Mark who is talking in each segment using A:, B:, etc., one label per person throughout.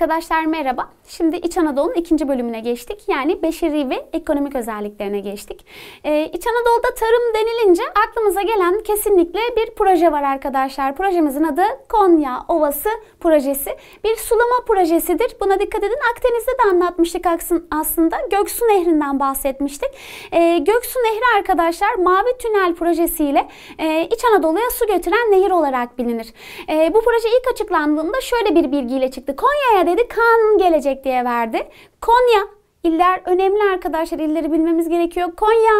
A: Arkadaşlar merhaba. Şimdi İç Anadolu'nun ikinci bölümüne geçtik. Yani beşeri ve ekonomik özelliklerine geçtik. Ee, İç Anadolu'da tarım denilince aklımıza gelen kesinlikle bir proje var arkadaşlar. Projemizin adı Konya Ovası Projesi. Bir sulama projesidir. Buna dikkat edin. Akdeniz'de de anlatmıştık aslında. Göksu Nehri'nden bahsetmiştik. Ee, Göksu Nehri arkadaşlar Mavi Tünel projesiyle e, İç Anadolu'ya su götüren nehir olarak bilinir. E, bu proje ilk açıklandığında şöyle bir bilgiyle çıktı. Konya'ya dedi kan gelecek diye verdi. Konya İller önemli arkadaşlar. İlleri bilmemiz gerekiyor. Konya,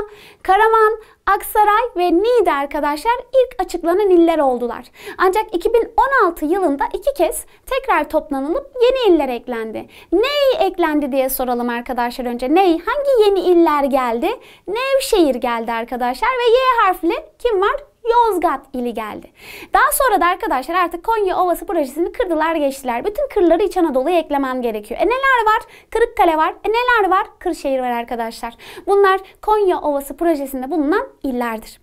A: Karaman, Aksaray ve Niğde arkadaşlar ilk açıklanan iller oldular. Ancak 2016 yılında iki kez tekrar toplanılıp yeni iller eklendi. Ney eklendi diye soralım arkadaşlar önce. Ney? Hangi yeni iller geldi? Nevşehir geldi arkadaşlar ve Y harfli kim var? Yozgat ili geldi. Daha sonra da arkadaşlar artık Konya Ovası projesini kırdılar geçtiler. Bütün kırları İç Anadolu'ya eklemem gerekiyor. E neler var? Kırıkkale var. E neler var? Kırşehir var arkadaşlar. Bunlar Konya Ovası projesinde bulunan illerdir.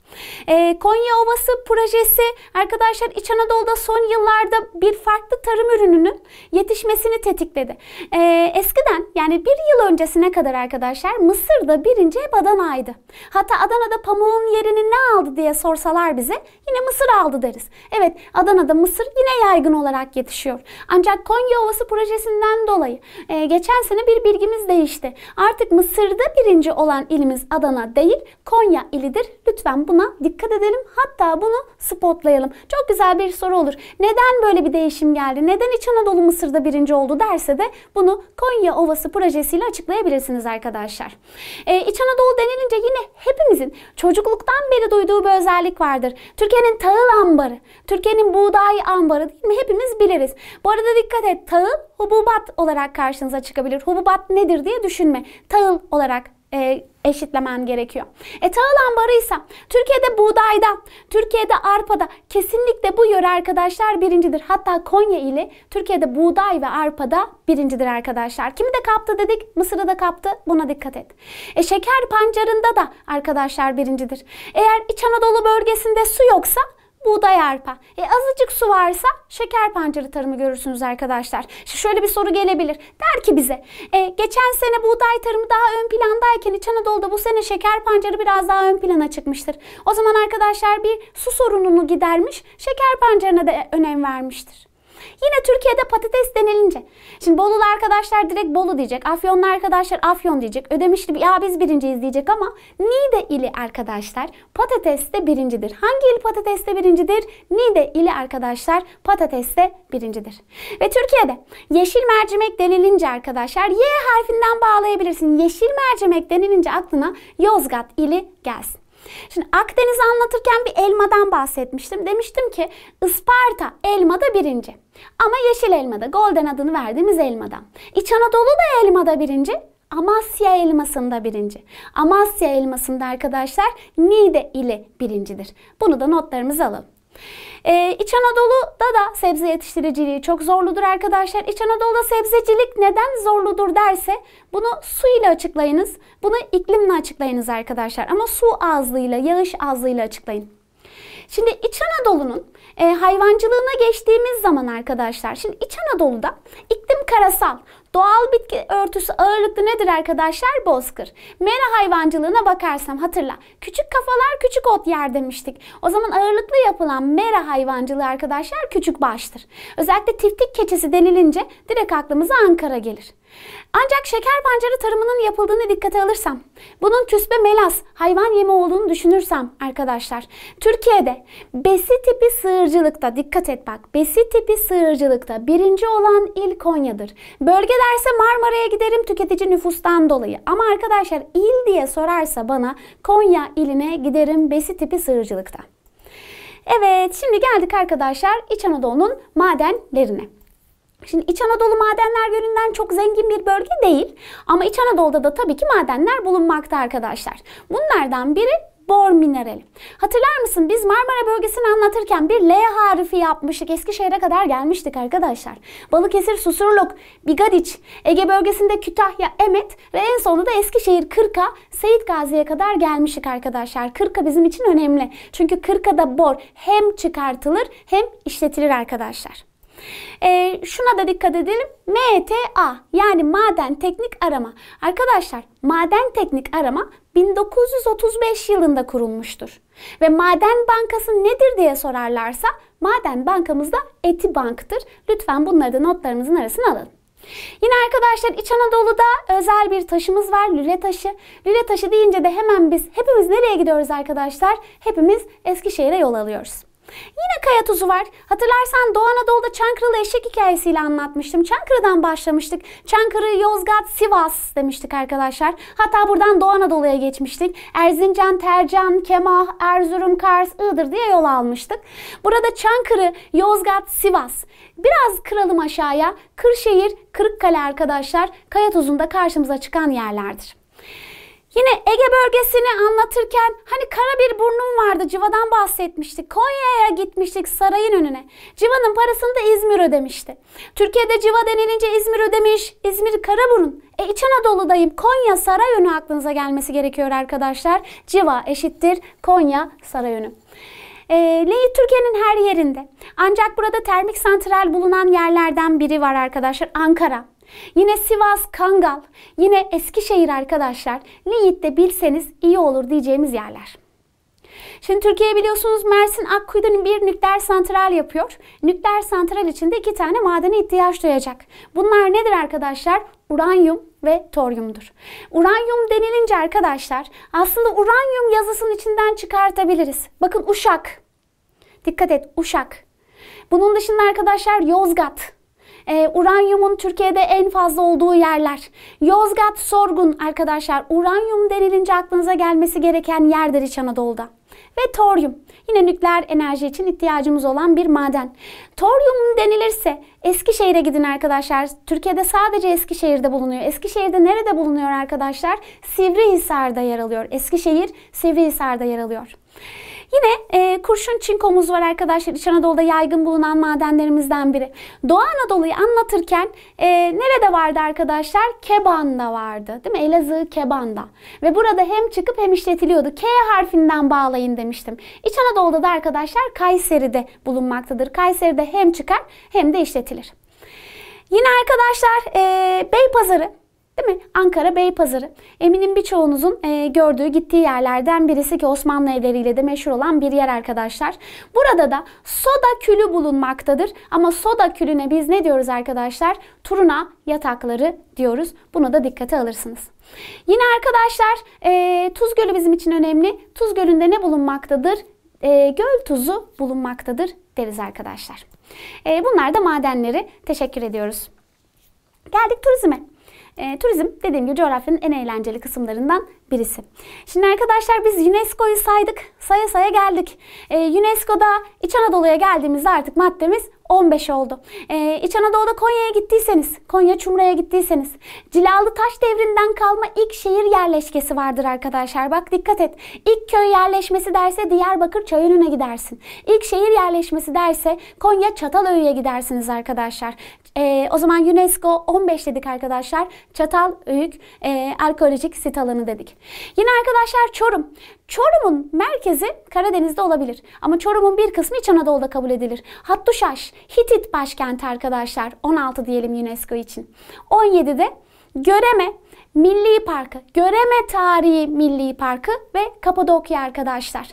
A: E, Konya Ovası projesi arkadaşlar İç Anadolu'da son yıllarda bir farklı tarım ürününün yetişmesini tetikledi. E, eskiden yani bir yıl öncesine kadar arkadaşlar Mısır'da birinci hep Adana'ydı. Hatta Adana'da pamuğun yerini ne aldı diye sorsalar bize yine Mısır aldı deriz. Evet Adana'da Mısır yine yaygın olarak yetişiyor. Ancak Konya Ovası projesinden dolayı e, geçen sene bir bilgimiz değişti. Artık Mısır'da birinci olan ilimiz Adana değil Konya ilidir. Lütfen bunu buna dikkat edelim. Hatta bunu spotlayalım. Çok güzel bir soru olur. Neden böyle bir değişim geldi? Neden İç Anadolu Mısır'da birinci oldu derse de bunu Konya Ovası projesiyle açıklayabilirsiniz arkadaşlar. Ee, İç Anadolu denilince yine hepimizin çocukluktan beri duyduğu bir özellik vardır. Türkiye'nin tahıl ambarı, Türkiye'nin buğday ambarı değil mi? Hepimiz biliriz. Bu arada dikkat et tahıl hububat olarak karşınıza çıkabilir. Hububat nedir diye düşünme. Tahıl olarak e, eşitlemen gerekiyor. E tahıl ambarı Türkiye'de buğdayda, Türkiye'de arpada kesinlikle bu yöre arkadaşlar birincidir. Hatta Konya ile Türkiye'de buğday ve arpada birincidir arkadaşlar. Kimi de kaptı dedik, Mısır'ı da kaptı. Buna dikkat et. E şeker pancarında da arkadaşlar birincidir. Eğer İç Anadolu bölgesinde su yoksa buğday arpa. E azıcık su varsa şeker pancarı tarımı görürsünüz arkadaşlar. şöyle bir soru gelebilir. Der ki bize e, geçen sene buğday tarımı daha ön plandayken İç Anadolu'da bu sene şeker pancarı biraz daha ön plana çıkmıştır. O zaman arkadaşlar bir su sorununu gidermiş şeker pancarına da e, önem vermiştir. Yine Türkiye'de patates denilince. Şimdi Bolulu arkadaşlar direkt Bolu diyecek. Afyonlu arkadaşlar Afyon diyecek. Ödemişli ya biz birinciyiz diyecek ama Niğde ili arkadaşlar patateste birincidir. Hangi il patateste birincidir? Niğde ili arkadaşlar patateste birincidir. Ve Türkiye'de yeşil mercimek denilince arkadaşlar Y harfinden bağlayabilirsin. Yeşil mercimek denilince aklına Yozgat ili gelsin. Şimdi Akdeniz'i anlatırken bir elmadan bahsetmiştim. Demiştim ki Isparta elmada birinci. Ama yeşil elmada, golden adını verdiğimiz elmadan, İç Anadolu da elmada birinci. Amasya elmasında birinci. Amasya elmasında arkadaşlar Niğde ile birincidir. Bunu da notlarımıza alalım. Ee, İç Anadolu'da da sebze yetiştiriciliği çok zorludur arkadaşlar. İç Anadolu'da sebzecilik neden zorludur derse bunu su ile açıklayınız. Bunu iklimle açıklayınız arkadaşlar. Ama su azlığıyla, yağış azlığıyla açıklayın. Şimdi İç Anadolu'nun e, hayvancılığına geçtiğimiz zaman arkadaşlar, şimdi İç Anadolu'da iklim karasal. Doğal bitki örtüsü ağırlıklı nedir arkadaşlar? Bozkır. Mera hayvancılığına bakarsam hatırla. Küçük kafalar küçük ot yer demiştik. O zaman ağırlıklı yapılan mera hayvancılığı arkadaşlar küçük baştır. Özellikle tiftik keçisi denilince direkt aklımıza Ankara gelir. Ancak şeker pancarı tarımının yapıldığını dikkate alırsam, bunun küsbe melas, hayvan yemi olduğunu düşünürsem arkadaşlar, Türkiye'de besi tipi sığırcılıkta, dikkat et bak, besi tipi sığırcılıkta birinci olan il Konya'dır. Bölge derse Marmara'ya giderim tüketici nüfustan dolayı. Ama arkadaşlar il diye sorarsa bana Konya iline giderim besi tipi sığırcılıkta. Evet şimdi geldik arkadaşlar İç Anadolu'nun madenlerine. Şimdi İç Anadolu madenler yönünden çok zengin bir bölge değil ama İç Anadolu'da da tabii ki madenler bulunmakta arkadaşlar. Bunlardan biri bor minerali. Hatırlar mısın biz Marmara bölgesini anlatırken bir L harfi yapmıştık. Eskişehir'e kadar gelmiştik arkadaşlar. Balıkesir, Susurluk, Bigadiç, Ege bölgesinde Kütahya, Emet ve en sonunda da Eskişehir, Kırka, Seyit Gazi'ye kadar gelmiştik arkadaşlar. Kırka bizim için önemli. Çünkü Kırka'da bor hem çıkartılır hem işletilir arkadaşlar. E, şuna da dikkat edelim. MTA yani maden teknik arama. Arkadaşlar maden teknik arama 1935 yılında kurulmuştur. Ve maden bankası nedir diye sorarlarsa maden bankamız da Eti Bank'tır. Lütfen bunları da notlarımızın arasına alın. Yine arkadaşlar İç Anadolu'da özel bir taşımız var lüle taşı. Lüle taşı deyince de hemen biz hepimiz nereye gidiyoruz arkadaşlar? Hepimiz Eskişehir'e yol alıyoruz. Yine kaya tuzu var. Hatırlarsan Doğu Anadolu'da Çankırılı eşek hikayesiyle anlatmıştım. Çankırı'dan başlamıştık. Çankırı, Yozgat, Sivas demiştik arkadaşlar. Hatta buradan Doğu Anadolu'ya geçmiştik. Erzincan, Tercan, Kemah, Erzurum, Kars, Iğdır diye yol almıştık. Burada Çankırı, Yozgat, Sivas. Biraz kıralım aşağıya. Kırşehir, Kırıkkale arkadaşlar kaya tuzunda karşımıza çıkan yerlerdir. Yine Ege bölgesini anlatırken hani kara bir burnum vardı Civa'dan bahsetmiştik. Konya'ya gitmiştik sarayın önüne. Civa'nın parasını da İzmir ödemişti. Türkiye'de Civa denilince İzmir ödemiş. İzmir kara Karaburun. E İç Anadolu'dayım. Konya saray Sarayönü aklınıza gelmesi gerekiyor arkadaşlar. Civa eşittir Konya Sarayönü. E, Leyi Türkiye'nin her yerinde. Ancak burada termik santral bulunan yerlerden biri var arkadaşlar. Ankara. Yine Sivas, Kangal, yine Eskişehir arkadaşlar Liğit'te bilseniz iyi olur diyeceğimiz yerler. Şimdi Türkiye biliyorsunuz Mersin Akkuyu'da bir nükleer santral yapıyor. Nükleer santral içinde iki tane madene ihtiyaç duyacak. Bunlar nedir arkadaşlar? Uranyum ve toryumdur. Uranyum denilince arkadaşlar aslında uranyum yazısının içinden çıkartabiliriz. Bakın Uşak. Dikkat et Uşak. Bunun dışında arkadaşlar Yozgat e, uranyumun Türkiye'de en fazla olduğu yerler. Yozgat, Sorgun arkadaşlar uranyum denilince aklınıza gelmesi gereken yerdir İç Anadolu'da. Ve toryum yine nükleer enerji için ihtiyacımız olan bir maden. Toryum denilirse Eskişehir'e gidin arkadaşlar. Türkiye'de sadece Eskişehir'de bulunuyor. Eskişehir'de nerede bulunuyor arkadaşlar? Sivrihisar'da yer alıyor. Eskişehir Sivrihisar'da yer alıyor kurşun çinkomuz var arkadaşlar. İç Anadolu'da yaygın bulunan madenlerimizden biri. Doğu Anadolu'yu anlatırken e, nerede vardı arkadaşlar? Keban'da vardı. Değil mi? Elazığ Keban'da. Ve burada hem çıkıp hem işletiliyordu. K harfinden bağlayın demiştim. İç Anadolu'da da arkadaşlar Kayseri'de bulunmaktadır. Kayseri'de hem çıkar hem de işletilir. Yine arkadaşlar e, Beypazarı Değil mi? Ankara Beypazarı. Eminim birçoğunuzun e, gördüğü, gittiği yerlerden birisi ki Osmanlı evleriyle de meşhur olan bir yer arkadaşlar. Burada da soda külü bulunmaktadır. Ama soda külüne biz ne diyoruz arkadaşlar? Turuna yatakları diyoruz. Buna da dikkate alırsınız. Yine arkadaşlar e, Tuz Gölü bizim için önemli. Tuz Gölü'nde ne bulunmaktadır? E, göl tuzu bulunmaktadır deriz arkadaşlar. E, bunlar da madenleri. Teşekkür ediyoruz. Geldik turizme. E, turizm dediğim gibi coğrafyanın en eğlenceli kısımlarından birisi. Şimdi arkadaşlar biz UNESCO'yu saydık, saya saya geldik. E, UNESCO'da İç Anadolu'ya geldiğimizde artık maddemiz 15 oldu. Ee, İç Anadolu'da Konya'ya gittiyseniz, Konya Çumra'ya gittiyseniz Cilalı Taş Devri'nden kalma ilk şehir yerleşkesi vardır arkadaşlar. Bak dikkat et. İlk köy yerleşmesi derse Diyarbakır Çayönü'ne gidersin. İlk şehir yerleşmesi derse Konya Çatalhöyü'ye gidersiniz arkadaşlar. Ee, o zaman UNESCO 15 dedik arkadaşlar. Çatalhöyük e, arkeolojik sit alanı dedik. Yine arkadaşlar Çorum. Çorum'un merkezi Karadeniz'de olabilir. Ama Çorum'un bir kısmı İç Anadolu'da kabul edilir. Hattuşaş, Hitit başkenti arkadaşlar. 16 diyelim UNESCO için. 17'de Göreme Milli Parkı, Göreme Tarihi Milli Parkı ve Kapadokya arkadaşlar.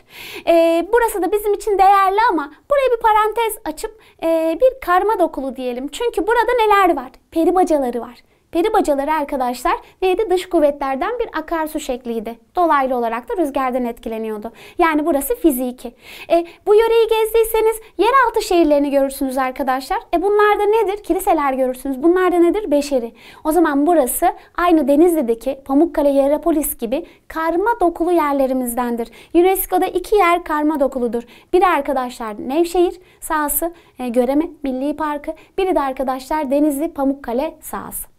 A: Ee, burası da bizim için değerli ama buraya bir parantez açıp e, bir karma dokulu diyelim. Çünkü burada neler var? Peri bacaları var. Peri bacaları arkadaşlar neydi? Dış kuvvetlerden bir akarsu şekliydi. Dolaylı olarak da rüzgardan etkileniyordu. Yani burası fiziki. E, bu yöreyi gezdiyseniz yeraltı şehirlerini görürsünüz arkadaşlar. E bunlar da nedir? Kiliseler görürsünüz. Bunlar da nedir? Beşeri. O zaman burası aynı Denizli'deki Pamukkale Yerapolis gibi karma dokulu yerlerimizdendir. UNESCO'da iki yer karma dokuludur. Biri arkadaşlar Nevşehir sahası, e, Göreme Milli Parkı. Biri de arkadaşlar Denizli Pamukkale sahası.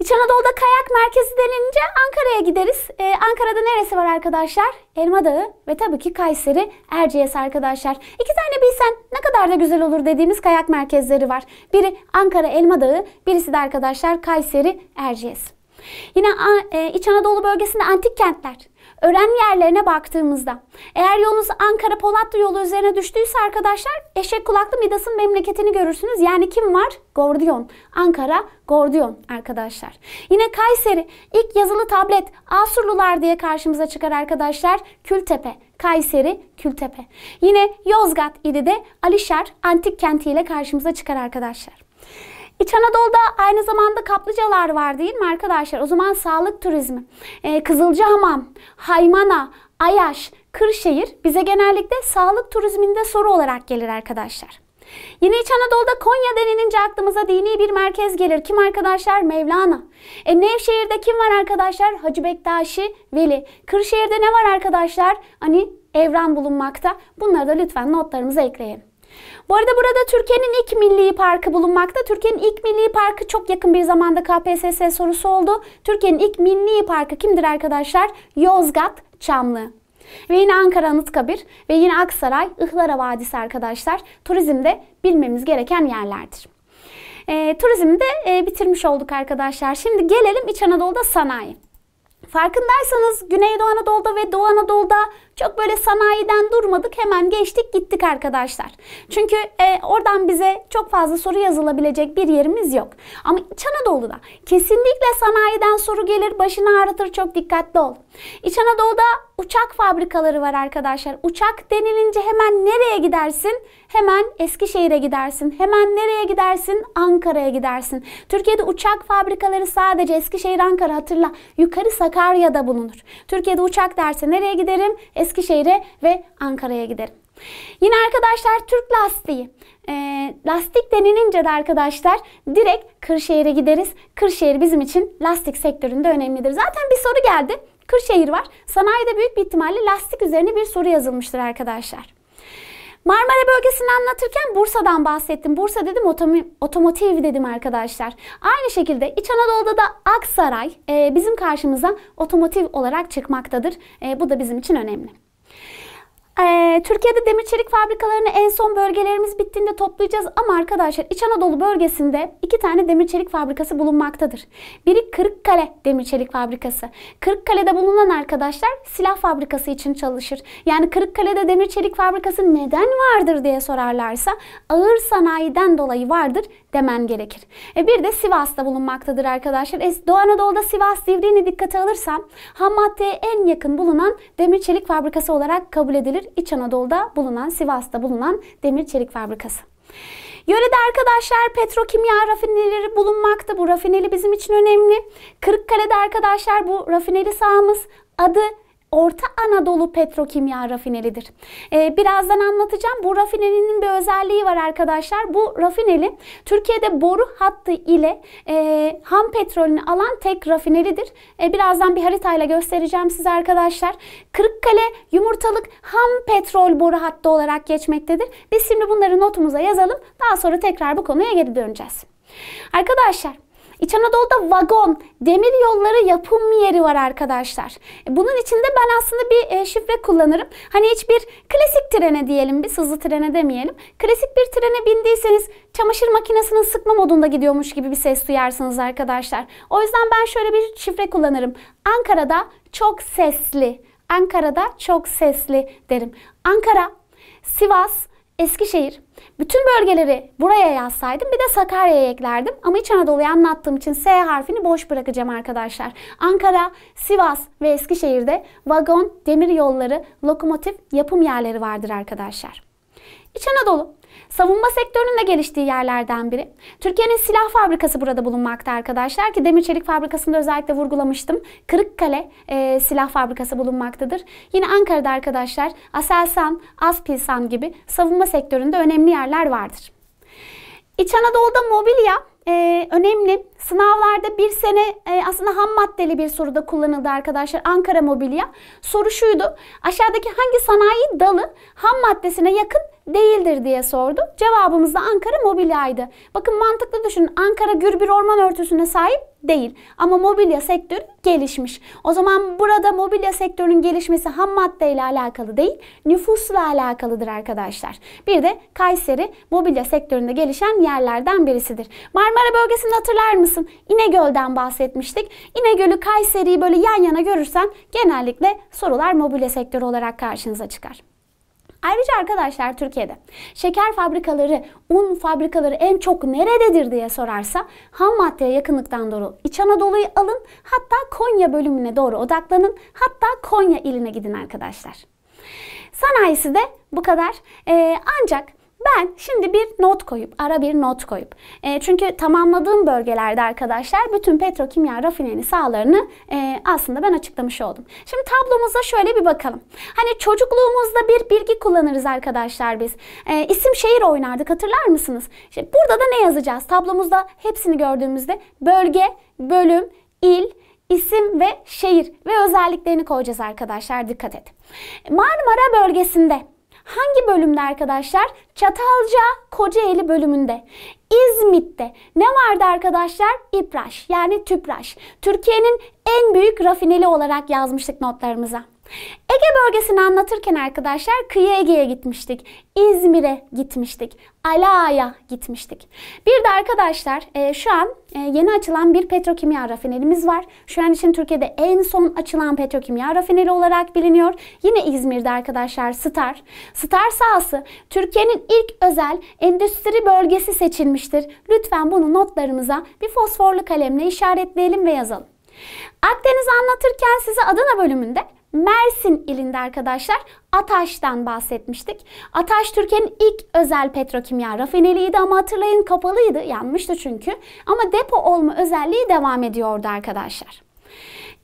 A: İç Anadolu'da kayak merkezi denince Ankara'ya gideriz. Ee, Ankara'da neresi var arkadaşlar? Elma Dağı ve tabii ki Kayseri Erciyes arkadaşlar. İki tane bilsen ne kadar da güzel olur dediğimiz kayak merkezleri var. Biri Ankara Elma Dağı, birisi de arkadaşlar Kayseri Erciyes. Yine e, İç Anadolu bölgesinde antik kentler, Öğrenme yerlerine baktığımızda eğer yolunuz Ankara Polatlı yolu üzerine düştüyse arkadaşlar eşek kulaklı Midas'ın memleketini görürsünüz. Yani kim var? Gordiyon. Ankara Gordiyon arkadaşlar. Yine Kayseri ilk yazılı tablet Asurlular diye karşımıza çıkar arkadaşlar. Kültepe. Kayseri, Kültepe. Yine Yozgat ili de Alişar antik kentiyle karşımıza çıkar arkadaşlar. İç Anadolu'da aynı zamanda kaplıcalar var değil mi arkadaşlar? O zaman sağlık turizmi, ee, Kızılcahamam, Haymana, Ayaş, Kırşehir bize genellikle sağlık turizminde soru olarak gelir arkadaşlar. Yine İç Anadolu'da Konya denilince aklımıza dini bir merkez gelir. Kim arkadaşlar? Mevlana. E Nevşehir'de kim var arkadaşlar? Hacı Bektaşi Veli. Kırşehir'de ne var arkadaşlar? Hani evren bulunmakta. Bunları da lütfen notlarımıza ekleyelim. Bu arada burada Türkiye'nin ilk milli parkı bulunmakta. Türkiye'nin ilk milli parkı çok yakın bir zamanda KPSS sorusu oldu. Türkiye'nin ilk milli parkı kimdir arkadaşlar? Yozgat Çamlı. Ve yine Ankara Anıtkabir ve yine Aksaray Ihlara Vadisi arkadaşlar turizmde bilmemiz gereken yerlerdir. E, turizmi de e, bitirmiş olduk arkadaşlar. Şimdi gelelim İç Anadolu'da sanayi. Farkındaysanız Güneydoğu Anadolu'da ve Doğu Anadolu'da çok böyle sanayiden durmadık hemen geçtik gittik arkadaşlar. Çünkü e, oradan bize çok fazla soru yazılabilecek bir yerimiz yok. Ama İç Anadolu'da kesinlikle sanayiden soru gelir başını ağrıtır çok dikkatli ol. İç Anadolu'da uçak fabrikaları var arkadaşlar. Uçak denilince hemen nereye gidersin? Hemen Eskişehir'e gidersin. Hemen nereye gidersin? Ankara'ya gidersin. Türkiye'de uçak fabrikaları sadece Eskişehir, Ankara hatırla. Yukarı Sakarya'da bulunur. Türkiye'de uçak derse nereye giderim? Eskişehir Eskişehir'e ve Ankara'ya giderim. Yine arkadaşlar Türk lastiği. E, lastik denilince de arkadaşlar direkt Kırşehir'e gideriz. Kırşehir bizim için lastik sektöründe önemlidir. Zaten bir soru geldi. Kırşehir var. Sanayide büyük bir ihtimalle lastik üzerine bir soru yazılmıştır arkadaşlar. Marmara bölgesini anlatırken Bursa'dan bahsettim. Bursa dedim otom otomotiv dedim arkadaşlar. Aynı şekilde İç Anadolu'da da Aksaray e, bizim karşımıza otomotiv olarak çıkmaktadır. E, bu da bizim için önemli. Ee, Türkiye'de demir çelik fabrikalarını en son bölgelerimiz bittiğinde toplayacağız ama arkadaşlar İç Anadolu bölgesinde iki tane demir çelik fabrikası bulunmaktadır. Biri Kırıkkale demir çelik fabrikası. Kırıkkale'de bulunan arkadaşlar silah fabrikası için çalışır. Yani Kırıkkale'de demir çelik fabrikası neden vardır diye sorarlarsa ağır sanayiden dolayı vardır demen gerekir. E bir de Sivas'ta bulunmaktadır arkadaşlar. E, Doğu Anadolu'da Sivas Divriğini dikkate alırsam ham maddeye en yakın bulunan demir çelik fabrikası olarak kabul edilir. İç Anadolu'da bulunan, Sivas'ta bulunan demir çelik fabrikası. Yörede arkadaşlar petrokimya rafineleri bulunmakta. Bu rafineli bizim için önemli. Kırıkkale'de arkadaşlar bu rafineli sahamız adı Orta Anadolu Petrokimya Rafinelidir. E, birazdan anlatacağım. Bu rafinerinin bir özelliği var arkadaşlar. Bu rafineli Türkiye'de boru hattı ile e, ham petrolünü alan tek rafineridir. E, birazdan bir haritayla göstereceğim size arkadaşlar. Kırıkkale yumurtalık ham petrol boru hattı olarak geçmektedir. Biz şimdi bunları notumuza yazalım. Daha sonra tekrar bu konuya geri döneceğiz. Arkadaşlar İç Anadolu'da vagon, demir yolları yapım yeri var arkadaşlar. Bunun içinde ben aslında bir e, şifre kullanırım. Hani hiçbir klasik trene diyelim bir hızlı trene demeyelim. Klasik bir trene bindiyseniz çamaşır makinesinin sıkma modunda gidiyormuş gibi bir ses duyarsınız arkadaşlar. O yüzden ben şöyle bir şifre kullanırım. Ankara'da çok sesli. Ankara'da çok sesli derim. Ankara, Sivas, Eskişehir. Bütün bölgeleri buraya yazsaydım bir de Sakarya'ya eklerdim. Ama İç Anadolu'yu anlattığım için S harfini boş bırakacağım arkadaşlar. Ankara, Sivas ve Eskişehir'de vagon, demir yolları, lokomotif yapım yerleri vardır arkadaşlar. İç Anadolu Savunma sektörünün de geliştiği yerlerden biri. Türkiye'nin silah fabrikası burada bulunmakta arkadaşlar ki demir çelik fabrikasında özellikle vurgulamıştım. Kırıkkale e, silah fabrikası bulunmaktadır. Yine Ankara'da arkadaşlar Aselsan, Aspilsan gibi savunma sektöründe önemli yerler vardır. İç Anadolu'da mobilya e, önemli. Sınavlarda bir sene e, aslında ham maddeli bir soruda kullanıldı arkadaşlar. Ankara mobilya. Soru şuydu. Aşağıdaki hangi sanayi dalı ham maddesine yakın değildir diye sordu. Cevabımız da Ankara mobilyaydı. Bakın mantıklı düşünün. Ankara gür bir orman örtüsüne sahip değil. Ama mobilya sektörü gelişmiş. O zaman burada mobilya sektörünün gelişmesi ham maddeyle alakalı değil, nüfusla alakalıdır arkadaşlar. Bir de Kayseri mobilya sektöründe gelişen yerlerden birisidir. Marmara bölgesini hatırlar mısın? İnegöl'den bahsetmiştik. İnegöl'ü Kayseri'yi böyle yan yana görürsen genellikle sorular mobilya sektörü olarak karşınıza çıkar. Ayrıca arkadaşlar Türkiye'de şeker fabrikaları, un fabrikaları en çok nerededir diye sorarsa ham maddeye yakınlıktan doğru İç Anadolu'yu alın hatta Konya bölümüne doğru odaklanın hatta Konya iline gidin arkadaşlar. Sanayisi de bu kadar. Ee, ancak ben şimdi bir not koyup, ara bir not koyup. E, çünkü tamamladığım bölgelerde arkadaşlar bütün petrokimya rafineri sahalarını e, aslında ben açıklamış oldum. Şimdi tablomuza şöyle bir bakalım. Hani çocukluğumuzda bir bilgi kullanırız arkadaşlar biz. E, isim şehir oynardık hatırlar mısınız? İşte burada da ne yazacağız? Tablomuzda hepsini gördüğümüzde bölge, bölüm, il, isim ve şehir ve özelliklerini koyacağız arkadaşlar dikkat et. Marmara bölgesinde Hangi bölümde arkadaşlar? Çatalca Kocaeli bölümünde. İzmit'te ne vardı arkadaşlar? İpraş yani tüpraş. Türkiye'nin en büyük rafineli olarak yazmıştık notlarımıza. Ege bölgesini anlatırken arkadaşlar kıyı Ege'ye gitmiştik. İzmir'e gitmiştik. Alaya gitmiştik. Bir de arkadaşlar e, şu an e, yeni açılan bir petrokimya rafinerimiz var. Şu an için Türkiye'de en son açılan petrokimya rafineri olarak biliniyor. Yine İzmir'de arkadaşlar Star. Star sahası Türkiye'nin ilk özel endüstri bölgesi seçilmiştir. Lütfen bunu notlarımıza bir fosforlu kalemle işaretleyelim ve yazalım. Akdeniz anlatırken size Adana bölümünde Mersin ilinde arkadaşlar Ataş'tan bahsetmiştik. Ataş Türkiye'nin ilk özel petrokimya rafineriydi ama hatırlayın kapalıydı, yanmıştı çünkü. Ama depo olma özelliği devam ediyordu arkadaşlar.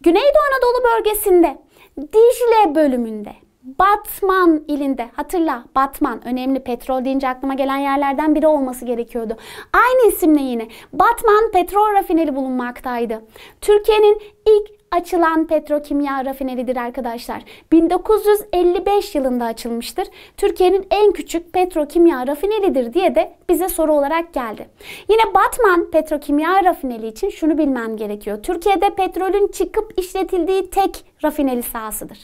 A: Güneydoğu Anadolu bölgesinde Dicle bölümünde Batman ilinde hatırla Batman önemli petrol deyince aklıma gelen yerlerden biri olması gerekiyordu. Aynı isimle yine Batman petrol rafineri bulunmaktaydı. Türkiye'nin ilk açılan petrokimya rafineridir arkadaşlar. 1955 yılında açılmıştır. Türkiye'nin en küçük petrokimya rafineridir diye de bize soru olarak geldi. Yine Batman petrokimya rafineli için şunu bilmem gerekiyor. Türkiye'de petrolün çıkıp işletildiği tek rafineli sahasıdır.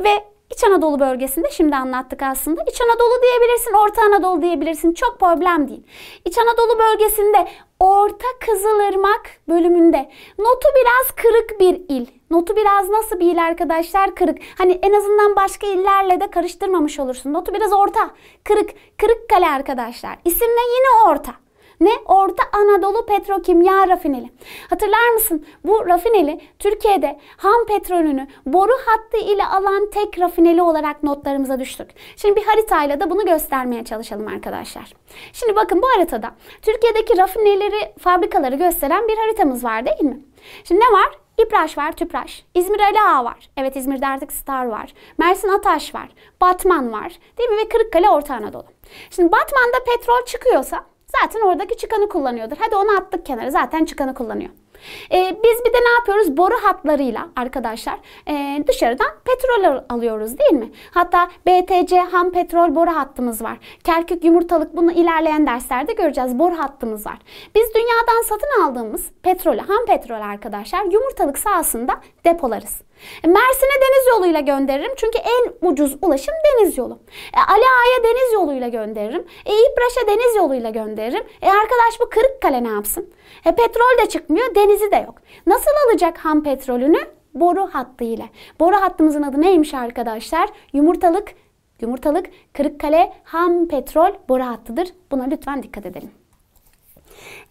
A: Ve İç Anadolu bölgesinde şimdi anlattık aslında. İç Anadolu diyebilirsin, Orta Anadolu diyebilirsin. Çok problem değil. İç Anadolu bölgesinde Orta Kızılırmak bölümünde notu biraz kırık bir il. Notu biraz nasıl bir il arkadaşlar? Kırık. Hani en azından başka illerle de karıştırmamış olursun. Notu biraz orta. Kırık. Kırık kale arkadaşlar. İsimle yine orta. Ne? Orta Anadolu Petrokimya Rafineli. Hatırlar mısın? Bu rafineli Türkiye'de ham petrolünü boru hattı ile alan tek rafineli olarak notlarımıza düştük. Şimdi bir haritayla da bunu göstermeye çalışalım arkadaşlar. Şimdi bakın bu haritada Türkiye'deki rafineleri, fabrikaları gösteren bir haritamız var değil mi? Şimdi ne var? İpraş var, Tüpraş. İzmir Ali Ağa var. Evet İzmir'de artık Star var. Mersin Ataş var. Batman var. Değil mi? Ve Kırıkkale Orta Anadolu. Şimdi Batman'da petrol çıkıyorsa Zaten oradaki çıkanı kullanıyordur. Hadi onu attık kenara zaten çıkanı kullanıyor. Ee, biz bir de ne yapıyoruz? Boru hatlarıyla arkadaşlar e, dışarıdan petrol alıyoruz değil mi? Hatta BTC ham petrol boru hattımız var. Kerkük yumurtalık bunu ilerleyen derslerde göreceğiz. Boru hattımız var. Biz dünyadan satın aldığımız petrolü, ham petrol arkadaşlar yumurtalık sahasında depolarız. E, Mersin'e deniz yoluyla gönderirim çünkü en ucuz ulaşım deniz yolu. E, Ali Ağa'ya deniz yoluyla gönderirim. E, İbraş'a deniz yoluyla gönderirim. E, arkadaş bu Kırıkkale ne yapsın? E, petrol de çıkmıyor, denizi de yok. Nasıl alacak ham petrolünü? Boru hattı ile. Boru hattımızın adı neymiş arkadaşlar? Yumurtalık, yumurtalık Kırıkkale ham petrol boru hattıdır. Buna lütfen dikkat edelim.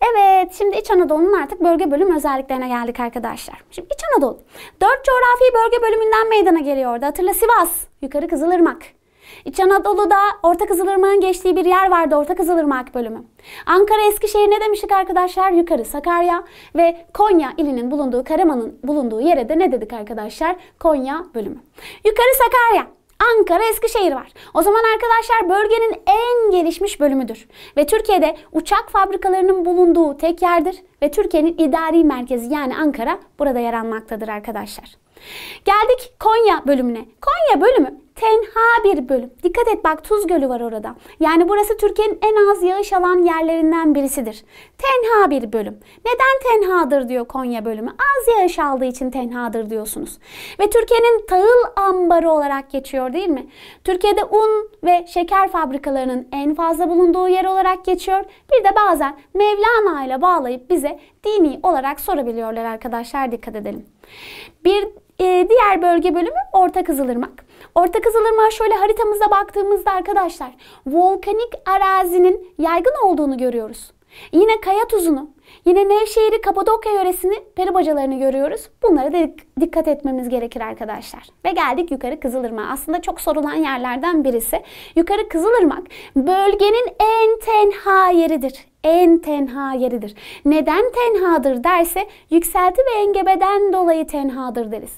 A: Evet, şimdi İç Anadolu'nun artık bölge bölüm özelliklerine geldik arkadaşlar. Şimdi İç Anadolu, 4 coğrafi bölge bölümünden meydana geliyordu. Hatırla Sivas, Yukarı Kızılırmak. İç Anadolu'da Orta Kızılırmak'ın geçtiği bir yer vardı, Orta Kızılırmak bölümü. Ankara, Eskişehir ne demiştik arkadaşlar? Yukarı Sakarya ve Konya ilinin bulunduğu, Karaman'ın bulunduğu yere de ne dedik arkadaşlar? Konya bölümü. Yukarı Sakarya, Ankara, Eskişehir var. O zaman arkadaşlar bölgenin en gelişmiş bölümüdür. Ve Türkiye'de uçak fabrikalarının bulunduğu tek yerdir. Ve Türkiye'nin idari merkezi yani Ankara burada yer almaktadır arkadaşlar. Geldik Konya bölümüne. Konya bölümü tenha bir bölüm. Dikkat et bak Tuz Gölü var orada. Yani burası Türkiye'nin en az yağış alan yerlerinden birisidir. Tenha bir bölüm. Neden tenhadır diyor Konya bölümü? Az yağış aldığı için tenhadır diyorsunuz. Ve Türkiye'nin tahıl ambarı olarak geçiyor değil mi? Türkiye'de un ve şeker fabrikalarının en fazla bulunduğu yer olarak geçiyor. Bir de bazen Mevlana ile bağlayıp bize dini olarak sorabiliyorlar arkadaşlar dikkat edelim. Bir e, diğer bölge bölümü Orta Kızılırmak. Orta Kızılırmak şöyle haritamıza baktığımızda arkadaşlar volkanik arazinin yaygın olduğunu görüyoruz. Yine kaya tuzunu, yine Nevşehir'i, Kapadokya yöresini, peri bacalarını görüyoruz. Bunlara da dikkat etmemiz gerekir arkadaşlar. Ve geldik yukarı Kızılırmak. Aslında çok sorulan yerlerden birisi. Yukarı Kızılırmak bölgenin en tenha yeridir en tenha yeridir. Neden tenhadır derse yükselti ve engebeden dolayı tenhadır deriz.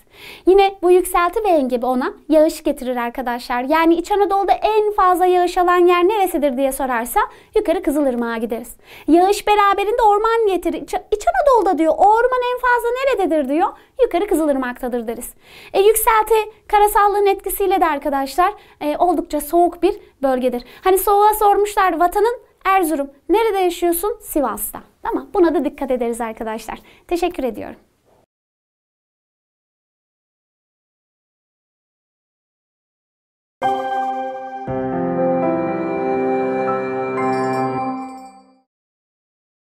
A: Yine bu yükselti ve engebe ona yağış getirir arkadaşlar. Yani İç Anadolu'da en fazla yağış alan yer neresidir diye sorarsa yukarı Kızılırmak'a gideriz. Yağış beraberinde orman getirir. İç Anadolu'da diyor orman en fazla nerededir diyor. Yukarı Kızılırmak'tadır deriz. E, yükselti karasallığın etkisiyle de arkadaşlar e, oldukça soğuk bir bölgedir. Hani soğuğa sormuşlar vatanın Erzurum. Nerede yaşıyorsun? Sivas'ta. Ama buna da dikkat ederiz arkadaşlar. Teşekkür ediyorum.